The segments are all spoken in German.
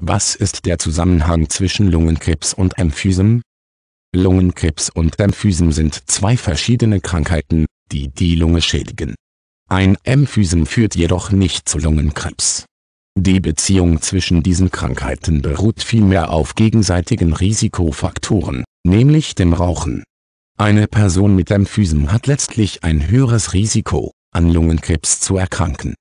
Was ist der Zusammenhang zwischen Lungenkrebs und Emphysem? Lungenkrebs und Emphysem sind zwei verschiedene Krankheiten, die die Lunge schädigen. Ein Emphysem führt jedoch nicht zu Lungenkrebs. Die Beziehung zwischen diesen Krankheiten beruht vielmehr auf gegenseitigen Risikofaktoren, nämlich dem Rauchen. Eine Person mit Emphysem hat letztlich ein höheres Risiko, an Lungenkrebs zu erkranken.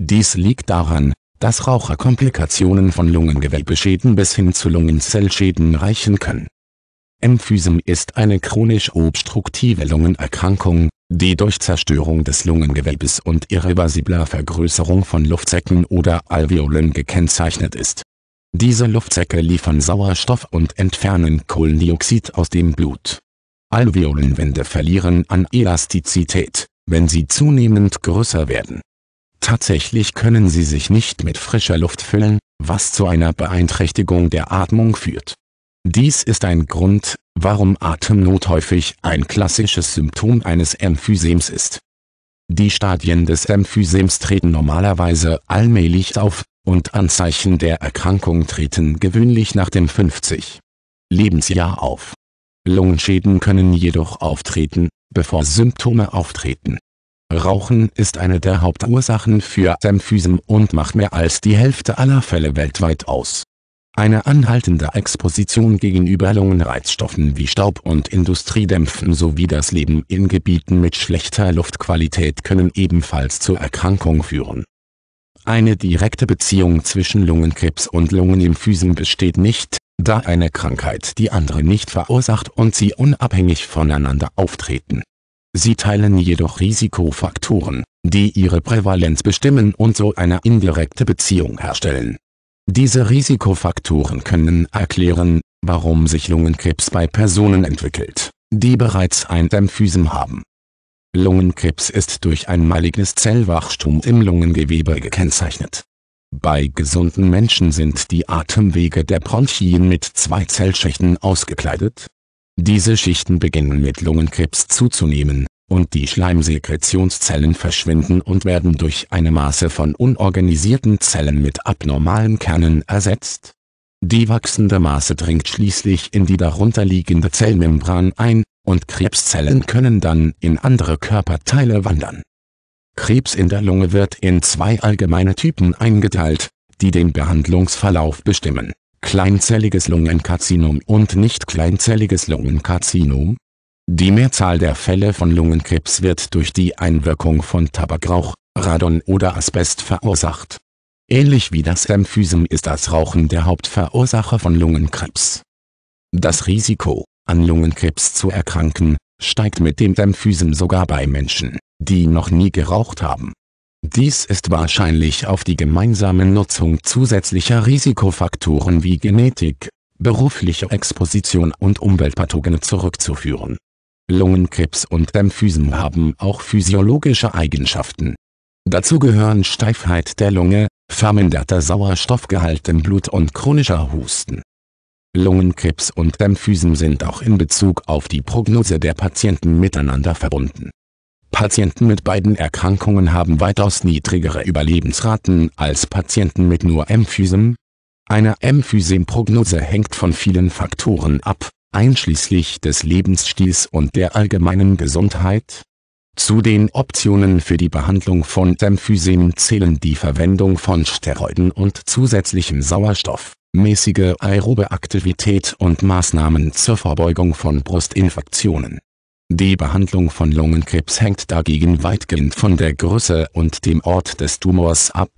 Dies liegt daran, dass Raucherkomplikationen von Lungengewölbeschäden bis hin zu Lungenzellschäden reichen können. Emphysem ist eine chronisch obstruktive Lungenerkrankung, die durch Zerstörung des Lungengewölbes und irreversibler Vergrößerung von Luftsäcken oder Alveolen gekennzeichnet ist. Diese Luftsäcke liefern Sauerstoff und entfernen Kohlendioxid aus dem Blut. Alveolenwände verlieren an Elastizität, wenn sie zunehmend größer werden Tatsächlich können sie sich nicht mit frischer Luft füllen, was zu einer Beeinträchtigung der Atmung führt. Dies ist ein Grund, warum Atemnot häufig ein klassisches Symptom eines Emphysems ist. Die Stadien des Emphysems treten normalerweise allmählich auf, und Anzeichen der Erkrankung treten gewöhnlich nach dem 50. Lebensjahr auf. Lungenschäden können jedoch auftreten, bevor Symptome auftreten Rauchen ist eine der Hauptursachen für Emphysem und macht mehr als die Hälfte aller Fälle weltweit aus. Eine anhaltende Exposition gegenüber Lungenreizstoffen wie Staub und Industriedämpfen sowie das Leben in Gebieten mit schlechter Luftqualität können ebenfalls zur Erkrankung führen. Eine direkte Beziehung zwischen Lungenkrebs und Lungenemphysem besteht nicht, da eine Krankheit die andere nicht verursacht und sie unabhängig voneinander auftreten Sie teilen jedoch Risikofaktoren, die ihre Prävalenz bestimmen und so eine indirekte Beziehung herstellen. Diese Risikofaktoren können erklären, warum sich Lungenkrebs bei Personen entwickelt, die bereits ein Emphysem haben. Lungenkrebs ist durch ein malignes Zellwachstum im Lungengewebe gekennzeichnet. Bei gesunden Menschen sind die Atemwege der Bronchien mit zwei Zellschichten ausgekleidet diese Schichten beginnen mit Lungenkrebs zuzunehmen, und die Schleimsekretionszellen verschwinden und werden durch eine Masse von unorganisierten Zellen mit abnormalen Kernen ersetzt. Die wachsende Masse dringt schließlich in die darunterliegende Zellmembran ein, und Krebszellen können dann in andere Körperteile wandern. Krebs in der Lunge wird in zwei allgemeine Typen eingeteilt, die den Behandlungsverlauf bestimmen kleinzelliges Lungenkarzinom und nicht kleinzelliges Lungenkarzinom? Die Mehrzahl der Fälle von Lungenkrebs wird durch die Einwirkung von Tabakrauch, Radon oder Asbest verursacht. Ähnlich wie das Emphysem ist das Rauchen der Hauptverursacher von Lungenkrebs. Das Risiko, an Lungenkrebs zu erkranken, steigt mit dem Emphysem sogar bei Menschen, die noch nie geraucht haben dies ist wahrscheinlich auf die gemeinsame Nutzung zusätzlicher Risikofaktoren wie Genetik, berufliche Exposition und Umweltpathogene zurückzuführen. Lungenkrebs und Emphysem haben auch physiologische Eigenschaften. Dazu gehören Steifheit der Lunge, verminderter Sauerstoffgehalt im Blut und chronischer Husten. Lungenkrebs und Emphysem sind auch in Bezug auf die Prognose der Patienten miteinander verbunden Patienten mit beiden Erkrankungen haben weitaus niedrigere Überlebensraten als Patienten mit nur Emphysem. Eine Emphysem-Prognose hängt von vielen Faktoren ab, einschließlich des Lebensstils und der allgemeinen Gesundheit. Zu den Optionen für die Behandlung von Emphysem zählen die Verwendung von Steroiden und zusätzlichem Sauerstoff, mäßige aerobe Aktivität und Maßnahmen zur Vorbeugung von Brustinfektionen die Behandlung von Lungenkrebs hängt dagegen weitgehend von der Größe und dem Ort des Tumors ab